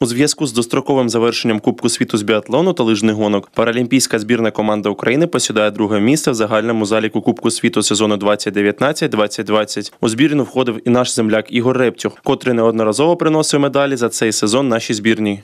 У зв'язку з достроковим завершенням Кубку світу з біатлону та лижних гонок паралімпійська збірна команда України посідає друге місце в загальному заліку Кубку світу сезону 2019-2020. У збірну входив і наш земляк Ігор Рептюх, котрий неодноразово приносив медалі за цей сезон нашій збірній.